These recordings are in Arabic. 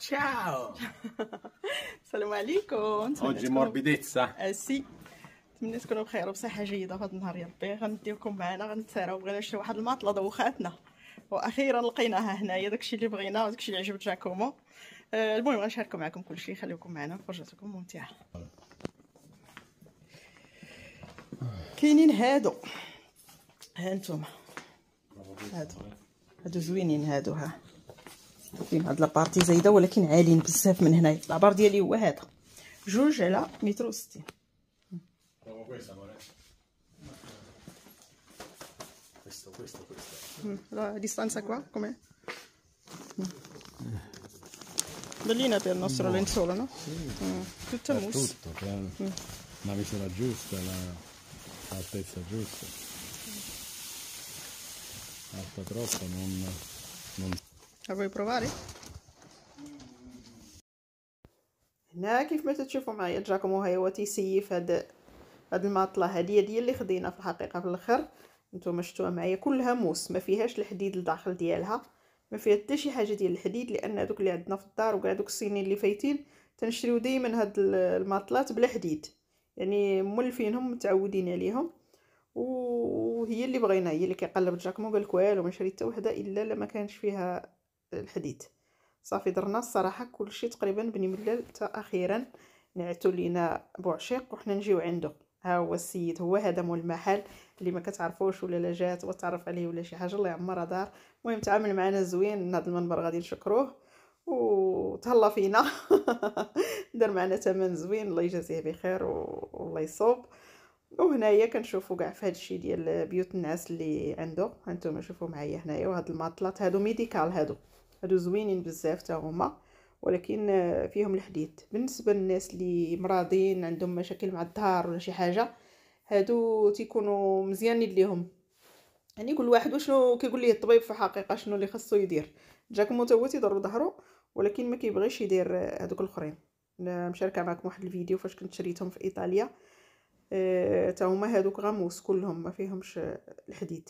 Ciao! السلام عليكم اونجي موربيديتسا اسي نتمنى تكونوا بخير وبصحة جيدة في هذا النهار يا ربي غنديوكم معنا غنتساراو بغينا نشريو واحد الماطلة دوخاتنا واخيرا لقيناها هنايا داكشي اللي بغينا وداكشي اللي عجب جاكومو المهم غنشاركو معكم كلشي خليكم معنا فرجتكم ممتعة كاينين هادو ها انتم هادو هادو زوينين هادو ها واقفين هاد لابارتي زايده ولكن عاليين بزاف من هنايا العبر ديالي هو هذا جوج على متر وستين questo questo questo mm, la distanza qua com'è? Mm. bellina per il nostro no. lenzuolo no? Sì. Mm, tutta mousse tutto, claro. mm. la misura giusta la, giusta alta troppo non, non... La بغي provare? هنا كيف ما تشوفوا معايا جاكومو ها هو تيسيف هاد هاد الماطله هادي هي اللي خدينا في الحقيقه في الاخر نتوما شفتوها معايا كلها موس ما فيهاش الحديد لداخل ديالها ما فيها حتى شي حاجه ديال الحديد لان هذوك اللي عندنا في الدار وكاع دوك السنين اللي فايتين تنشريو دائما هاد الماطلات بلا حديد يعني مولفينهم متعودين عليهم وهي اللي بغينا هي اللي كيقلب جاكمو قالك لك والو ما شريت حتى وحده الا لما كانش فيها الحديد صافي درنا الصراحه كلشي تقريبا بني ملال حتى اخيرا نعتو لينا بوعشيق وحنا نجيو عنده ها هو السيد هو هذا مول المحل اللي ما كتعرفوش ولا لا جات وتعرف عليه ولا شي حاجه الله يعمرها دار المهم تعامل معنا زوين هذا المنبر غادي نشكروه وتهلا فينا دار معنا ثمن زوين الله يجازيه بخير والله يصوب وهنايا كنشوفوا كاع في هذا الشيء ديال بيوت الناس اللي عنده هانتوما شوفوا معايا هنايا وهاد الماطلات هادو ميديكال هادو هادو زوينين بزاف حتى هما ولكن فيهم الحديد بالنسبه للناس اللي مراضين عندهم مشاكل مع الظهر ولا شي حاجه هادو تيكونوا مزيانين ليهم يعني كل واحد وشنو كيقول ليه الطبيب في الحقيقه شنو اللي خاصو يدير جاكم هو تيضر ظهرو ولكن ما كيبغيش يدير هادوك الاخرين مشاركه معكم واحد الفيديو فاش كنت شريتهم في ايطاليا آه، تا هما هادوك غاموس كلهم ما فيهمش الحديد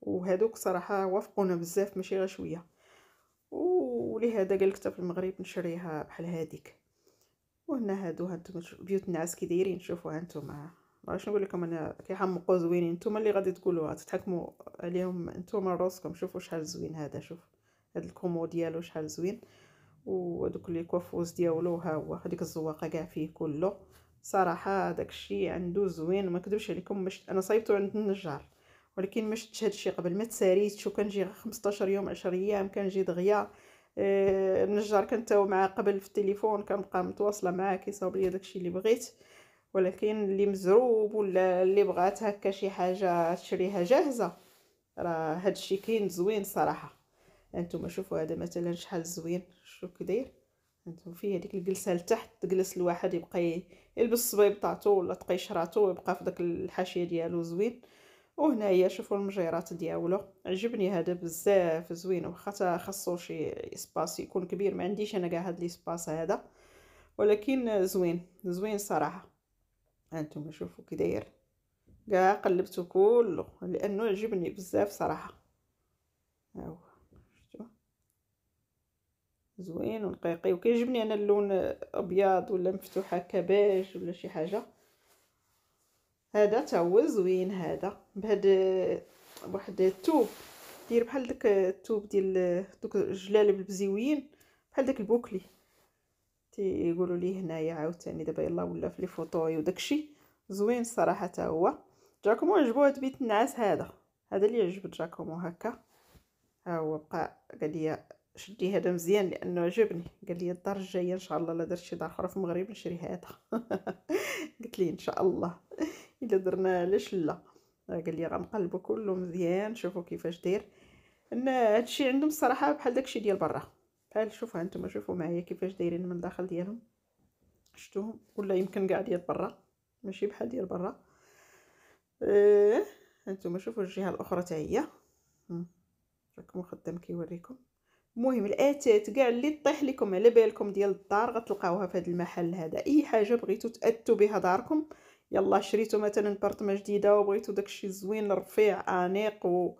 وهادوك صراحه وافقونا بزاف ماشي غير شويه ولهذا قال لك في المغرب نشريها بحال هذيك وهنا هادو هانتوما بيوت الناس كي دايرين شوفوها هانتوما ما غاش نقول لكم انا كيحمقوا زوينين نتوما اللي غادي تقولوها تتحكموا عليهم نتوما راسكم شوفوا شحال زوين هذا شوف هاد الكومو ديالو شحال زوين ودوك لي كوافوز ديالو ها هو هذيك الزواقه كاع فيه كله صراحه داك الشيء عنده زوين وما كذبش عليكم مش انا صايبته عند النجار ولكن ما شفتش هادشي قبل ما تساريتش وكنجي 15 يوم 10 ايام كنجي دغيا آه النجار كنت معاه قبل في التليفون كنبقى متواصله معاه كيصاوب داك داكشي اللي بغيت ولكن اللي مزروب ولا اللي بغات هكا شي حاجه تشريها جاهزه راه هادشي كاين زوين صراحه انتم شوفوا هذا مثلا شحال زوين شوف كي داير هانتوما فيه هذيك الجلسه لتحت تجلس الواحد يبقى يلبس صبيبطاتو ولا تقيشراتو ويبقى في داك الحاشيه ديالو زوين وهنايا شوفوا المجيرات ديالو عجبني هذا بزاف زوين واخا خاصو شي اسباس يكون كبير ما عنديش انا كاع هاد الاسباس هذا ولكن زوين زوين صراحه هانتوما شوفوا كي داير كاع قلبته كله لانه عجبني بزاف صراحه ها هو زوين ونقيقي وكيعجبني انا اللون ابيض ولا مفتوح هكا بيج ولا شي حاجه هذا تا هو زوين هذا بهاد واحد الثوب دير بحال داك الثوب ديال دوك الجلالب البزيويين بحال داك البوكلي تيقولوا ليه هنايا عاوتاني دابا يلا ولا في لي فوطوي وداكشي زوين الصراحه تا هو جاكومو عجبو هاد بيت النعاس هذا هذا اللي عجب جاكومو هكا ها هو بقى قال لي شدي هذا مزيان لانه عجبني قال لي الدار الجايه ان شاء الله لا درت شي دار اخرى في المغرب نشري هذا قلت لي ان شاء الله الا درنا علاش لا قال لي غنقلبو كله مزيان شوفوا كيفاش داير ان هادشي عندهم الصراحه بحال داكشي ديال برا بحال شوفوا انتم شوفوا معايا كيفاش دايرين من الداخل ديالهم شفتوهم ولا يمكن كاع ديال برا ماشي بحال ديال برا اه انتم شوفوا الجهه الاخرى تاع هي راكم خدام كيوريكم المهم الاتات كاع اللي طيح لكم على بالكم ديال الدار غتلقاوها في هذا المحل هذا اي حاجه بغيتو تاتوا بها داركم يلا شريتو مثلا برطمه جديده وبغيتو داكشي زوين رفيع انيق و...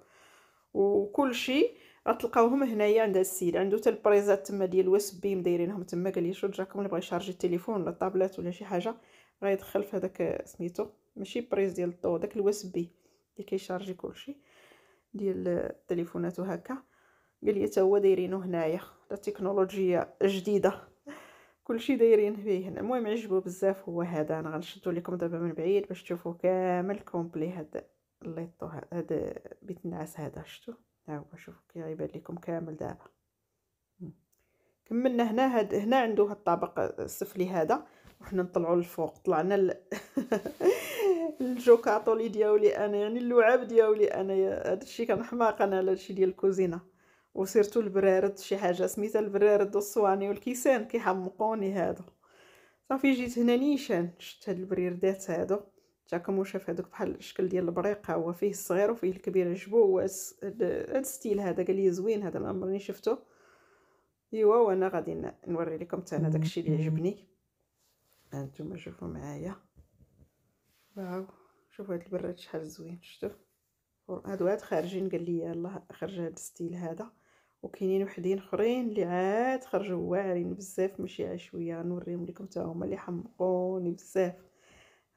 وكل شيء غتلقاوهم هنايا عند السيد عنده حتى البريزات تما ديال الوسب بي دايرينهم تما قال لي شوف جاكم اللي بغى يشارجي التليفون ولا الطابلات ولا شي حاجه غيدخل في هذاك سميتو ماشي بريز ديال الضو داك الوسب بي اللي كيشارجي كلشي ديال التليفونات وهكا قال لي هو دايرينو هنايا لا تكنولوجيا جديده كلشي دايرين فيه هنا المهم عجبو بزاف هو هذا انا غنشدو لكم دابا من بعيد باش تشوفوا كامل كومبلي هذا الليطو هذا بيت النعاس هذا شفتو ها هو شوفوا كي غيبان لكم كامل دابا كملنا هنا هاد هنا عنده هاد الطابق السفلي هذا وحنا نطلعوا للفوق طلعنا ل... الجوكاطولي دياولي انا يعني اللعاب دياولي انا هادشي حماق انا على هادشي ديال الكوزينه وسيرتو البرارد شي حاجه سميتها البرارد والصواني والكيسان كيحمقوني هادو صافي جيت هنا نيشان شفت هاد البريردات هادو تاكم وشاف هادوك بحال الشكل ديال البريق هو فيه الصغير وفيه الكبير عجبو هاد الستيل هذا قال لي زوين هذا ما عمرني شفتو ايوا وانا غادي نوري لكم حتى انا داكشي اللي عجبني هانتوما شوفوا معايا واو شوفوا هاد البراد شحال زوين شفتو هادو هاد خارجين قال لي يلاه خرج هاد الستيل هذا وكاينين وحدين اخرين اللي عاد خرجوا واعرين بزاف ماشي عشويه نوريهم لكم حتى هما اللي حمقوني بزاف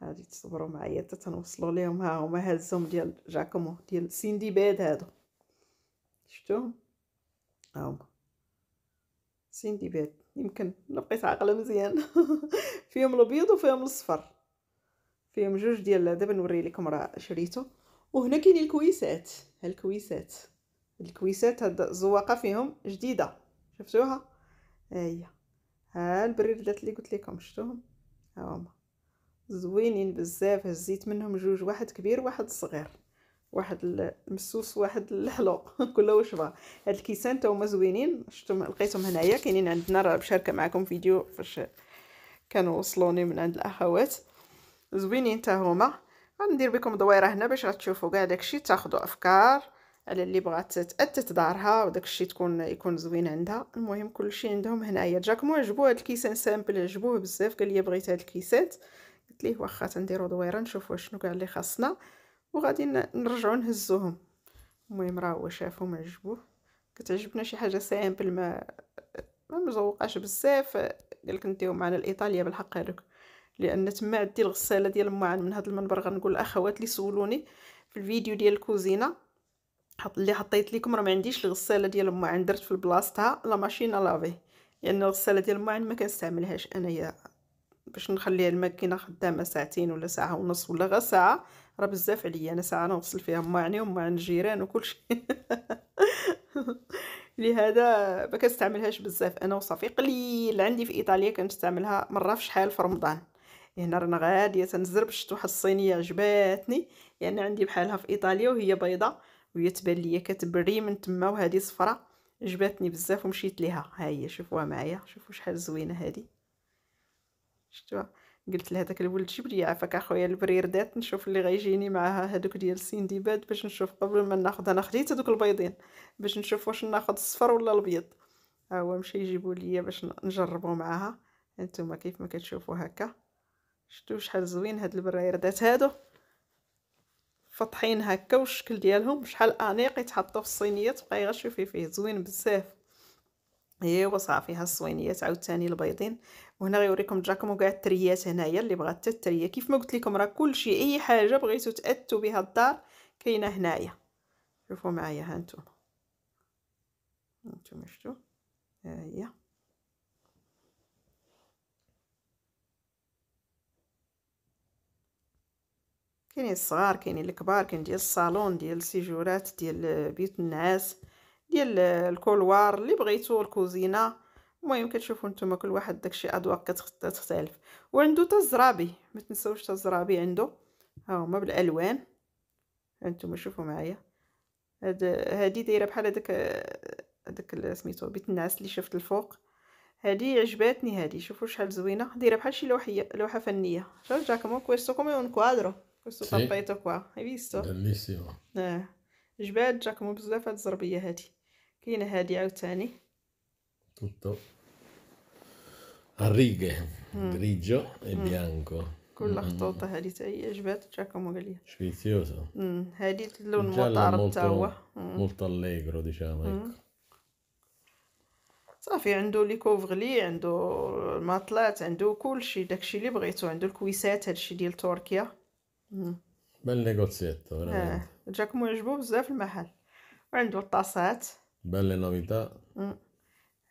غادي تصبروا معايا حتى تنوصلوا ليهم ها هما هازهم ديال جاكومو ديال سندباد هادو شفتوهم ها هما سندباد يمكن بقيت عاقله مزيان فيهم الابيض وفيهم الصفر فيهم جوج ديال دابا نوري لكم راه شريته وهنا كاينين الكويسات هالكويسات الكويسات هاد الزواقه فيهم جديده شفتوها ها هي ها البريردات اللي قلت لكم شفتوهم ها هما زوينين بزاف هزيت منهم جوج واحد كبير واحد صغير واحد المسوس واحد الحلو كله وشبه هاد الكيسان تا هما زوينين شفتهم لقيتهم هنايا كاينين عندنا راه مشاركه معكم فيديو فاش كانوا وصلوني من عند الاخوات زوينين تا هما غندير بكم دويره هنا باش غتشوفوا كاع داكشي تاخذوا افكار على اللي بغات تأتت دارها وداك الشيء تكون يكون زوين عندها المهم كلشي عندهم هنايا جاكمو عجبو هاد الكيسان سامبل عجبوه بزاف قال لي بغيت هاد الكيسات قلت ليه واخا تنديرو دويره نشوفو شنو كاع اللي خاصنا وغادي نرجعو نهزوهم المهم راه هو شافهم عجبوه كتعجبنا شي حاجه سامبل ما ما مزوقاش بزاف قالك نديو معنا لايطاليا بالحق هذوك لان تما عندي الغساله ديال المعان من هذا المنبر غنقول الاخوات اللي سولوني في الفيديو ديال الكوزينه حط اللي حطيت لكم راه ما عنديش الغساله ديال الماعن درت في بلاصتها لا ماشين لافي يعني لان الغساله ديال الماعن ما كنستعملهاش انايا باش نخليها الماكينه خدامه ساعتين ولا ساعه ونص ولا غير ساعه راه بزاف عليا انا ساعه نغسل فيها ماعني وماعن الجيران وكلشي لهذا ما كنستعملهاش بزاف انا وصافي قليل عندي في ايطاليا كنستعملها مره في شحال في رمضان هنا رانا غاديه تنزرب شفت واحد الصينيه عجباتني يعني عندي بحالها في ايطاليا وهي بيضه وهي تبان ليا كتبري من تما وهذه صفراء عجبتني بزاف ومشيت ليها ها هي شوفوها معايا شوفوا شحال زوينه هذه شفتوها قلت لهذاك الولد جيب لي عافاك اخويا البريردات نشوف اللي غيجيني معاها هذوك ديال سينديباد باش نشوف قبل ما ناخذ انا خديت هذوك البيضين باش نشوف واش ناخذ الصفر ولا الابيض ها هو مشى يجيبوا لي باش نجربوا معاها انتما كيف ما كتشوفوا هكا شفتوا شحال زوين هاد البريردات هادو فطحين هكا والشكل ديالهم شحال انيق يتحطوا في الصينيه تبقاي غير شوفي فيه زوين بزاف ايوا صافي ها الصوينيات عاوتاني البيضين وهنا غيوريكم جاكمو كاع التريات هنايا اللي بغات حتى التريه كيف ما قلت لكم راه كلشي اي حاجه بغيتو تاتوا بها الدار كاينه هنايا شوفوا معايا ها نتوما نتوما شفتوا ها هي كاينين الصغار كاينين الكبار كاين ديال الصالون ديال السيجورات ديال بيت النعاس ديال الكولوار اللي بغيتو الكوزينه المهم كتشوفوا نتوما كل واحد داكشي ادواق كتختلف وعندو تا الزرابي ما تنساوش تا الزرابي عنده ها هما بالالوان انتم شوفوا معايا هاد هادي دايره بحال هذاك هذاك سميتو بيت النعاس اللي شفت الفوق هادي عجباتني هادي شوفوا شحال زوينه دايره بحال شي لوحيه لوحه فنيه جاكمو كويستو كومي اون كوادرو questo sì. tappeto qua hai visto bellissimo اه جباد جاكمو بزاف هاد الزربيه هادي كاينه هادي عاوتاني tutto a righe mm. grigio e mm. bianco كل خطوطه هادي حتى هي جبات جاكمو قال لي سفيزيوسو هادي اللون المطار حتى هو molto allegro diciamo mm. ecco صافي عنده لي كوفغلي عنده الماطلات عنده كلشي داكشي اللي بغيتو عنده الكويسات هادشي ديال تركيا بان بل نيغوزيتو اه فريمون جاكم بزاف المحل وعندو الطاسات بل لي نوفيتا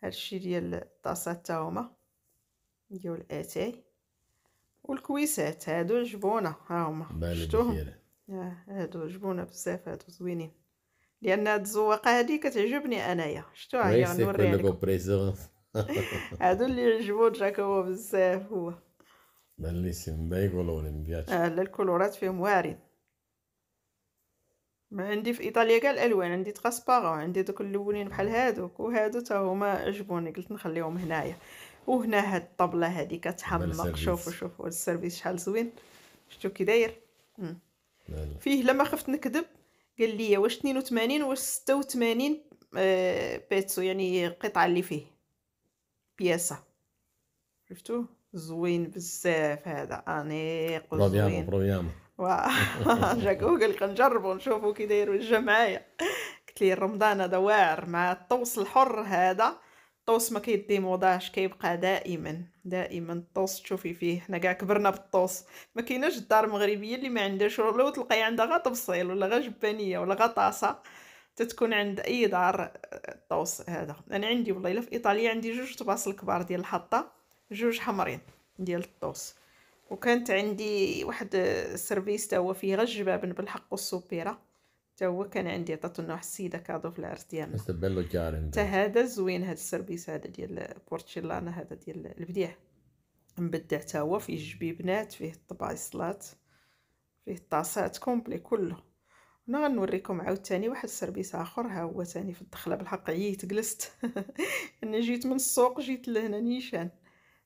هادشي ديال الطاسات تا هما ديال الاتاي والكويسات هادو جبونه ها هما شفتوهم آه، هادو جبونه بزاف هادو زوينين لان هاد الزواقه هادي كتعجبني انايا شتو هي نوريها هادو اللي عجبو جاكو بزاف هو Bellissimo, il piace. آه لا الكولورات فيهم وارد ما عندي في ايطاليا كاع الالوان عندي تراسبارو عندي دوك اللولين بحال هادوك وهادو تا هما عجبوني قلت نخليهم هنايا وهنا هاد الطبله هادي كتحمق شوفوا شوفوا السيرفيس شحال زوين شفتو كي داير فيه لما خفت نكذب قال لي واش 82 واش 86 بيتسو يعني القطعه اللي فيه بياسه شفتو زوين بزاف هذا انيق وزوين بروبيامو جا جوجل كنجربو نشوفو كي داير الجمعية معايا قلت لي رمضان هذا واعر مع الطوس الحر هذا الطوس ما موضاش كيبقى دائما دائما الطوس تشوفي فيه حنا كاع كبرنا بالطوس ما كايناش الدار المغربيه اللي ما عندهاش ولا تلقاي عندها غا طبصيل ولا غا جبانيه ولا غا طاسه تتكون عند اي دار آه، الطوس هذا انا عندي والله الا في ايطاليا عندي جوج طباس الكبار ديال الحطه جوج حمرين ديال الطوس وكانت عندي واحد السيرفيس هو فيه غير الجبابن بالحق والسوبيره تا هو كان عندي عطاتو لنا واحد السيده كادو في العرس ديالنا تا له هذا زوين هذا السيرفيس هذا ديال بورتشيلانا هذا ديال البديع مبدع تا هو فيه الجبيبنات فيه الطبايصلات فيه الطاسات كومبلي كله انا غنوريكم عاوتاني واحد السيرفيس اخر ها هو تاني في الدخله بالحق عييت جلست انا جيت من السوق جيت لهنا نيشان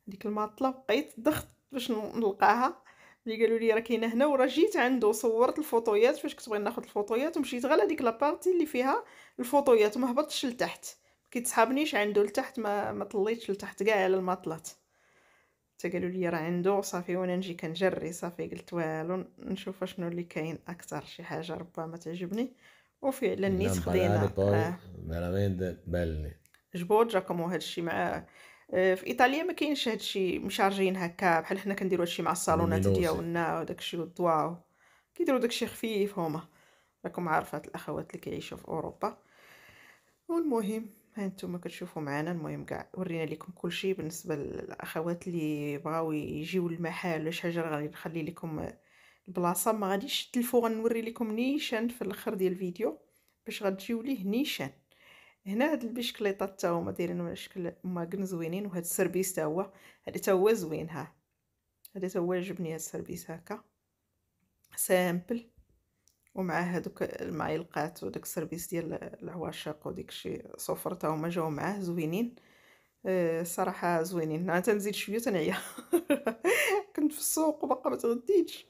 ديك الماطله بقيت ضغط باش نلقاها اللي قالوا لي راه كاينه هنا وراه جيت عنده صورت الفوطويات فاش كنت بغيت ناخذ الفوطويات ومشيت غير لهاديك لابارتي اللي فيها الفوطويات وما هبطتش لتحت كيتسحابنيش عنده لتحت ما ما طليتش لتحت كاع على الماطلات حتى قالوا لي راه عنده صافي وانا نجي كنجري صافي قلت والو نشوف شنو اللي كاين اكثر شي حاجه ربما تعجبني وفعلا نيت خدينا جبوت جاكم كومو الشيء مع آه، في ايطاليا ما كاينش هادشي مشارجين هكا بحال حنا كنديرو هادشي مع الصالونات ديالنا وداكشي والضواو كيديروا داكشي خفيف هما راكم عارفات الاخوات اللي كيعيشوا في اوروبا والمهم ها نتوما كتشوفوا معنا المهم كاع ورينا لكم كل شيء بالنسبه للاخوات اللي بغاو يجيو للمحل ولا شي حاجه غادي نخلي لكم البلاصه ما غاديش تلفوا غنوري لكم نيشان في الاخر ديال الفيديو باش غتجيو ليه نيشان هنا هاد البشكليطات تا هما دايرين شكل ماكن زوينين وهاد السربيس تا هو هادي تا هو زوين ها هادي تا هو عجبني هاد السربيس هكا سامبل ومع هادوك المعلقات وداك السربيس ديال العواشق وديك شي صفر تا هما جاو معاه زوينين أه زوينين انا تنزيد شويه تنعيا كنت في السوق وباقا ما تغديتش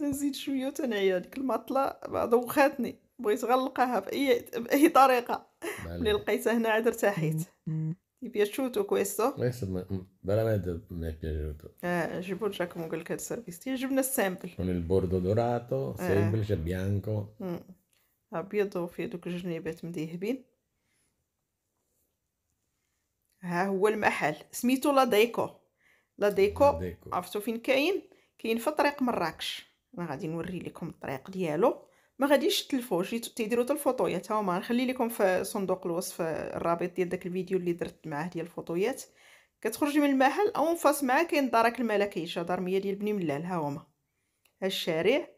تنزيد شويه تنعيا ديك الماطله دوخاتني بغيت غنلقاها باي باي طريقه ملي لقيتها هنا عاد ارتحيت يبيا è piaciuto questo? بلا ما mi è piaciuto. Eh, ci può già comunque il cat تي جبنا السامبل semplice. البوردو دوراتو آه. سامبل جا بيانكو أبيض وفي دوك الجنيبات مذهبين ها هو المحل سميتو لا ديكو لا ديكو عرفتو فين كاين كاين في طريق مراكش انا غادي نوري لكم الطريق ديالو ما غاديش تلفوش تيديروا حتى الفوطويات ها هما نخلي لكم في صندوق الوصف الرابط ديال داك الفيديو اللي درت معاه ديال الفوطويات كتخرجي من المحل او فاس مع كاين دارك دار دارميه ديال بني ملال ها هما الشارع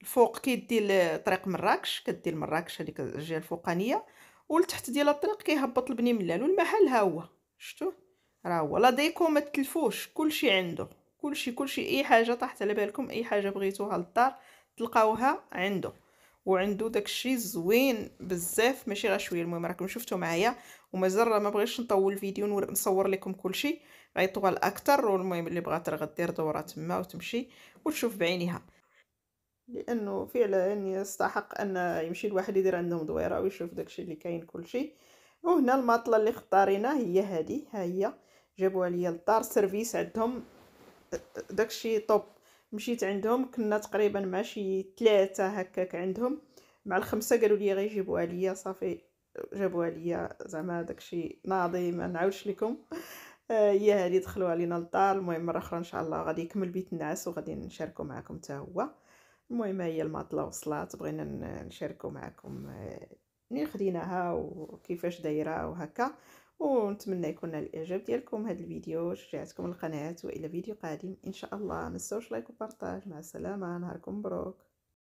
الفوق كيدي الطريق مراكش كدي لمراكش هذيك الجهه الفوقانيه والتحت ديال الطريق كيهبط لبني ملال والمحل ها هو شفتوا راه هو لا ديكو ما تلفوش كلشي عنده كلشي كلشي اي حاجه طاحت على بالكم اي حاجه بغيتوها للدار تلقاوها عنده وعندو داكشي زوين بزاف ماشي غير شويه المهم راكم شفتو معايا ومازال راه ما بغيتش نطول الفيديو نصور لكم كلشي غيطول اكثر والمهم اللي بغات راه غدير دوره تما وتمشي وتشوف بعينيها لانه فعلا يستحق ان يمشي الواحد يدير عندهم دويره ويشوف داكشي اللي كاين كلشي وهنا الماطله اللي اختارينا هي هذه ها هي جابوها ليا للدار سيرفيس عندهم داكشي طوب مشيت عندهم كنا تقريبا مع شي ثلاثه هكاك عندهم مع الخمسه قالوا لي غيجيبوها ليا صافي جابوها ليا زعما داكشي ناضي ما نعاودش لكم آه، هي آه هذه دخلوها لينا للدار المهم مره اخرى ان شاء الله غادي يكمل بيت النعاس وغادي نشاركو معكم حتى هو المهم هي الماطله وصلات بغينا نشاركو معكم منين آه، خديناها وكيفاش دايره وهكا ونتمنى يكون الاعجاب ديالكم هذا الفيديو شجعتكم القناه والى فيديو قادم ان شاء الله ما تنساوش لايك وبارطاج مع السلامه نهاركم مبروك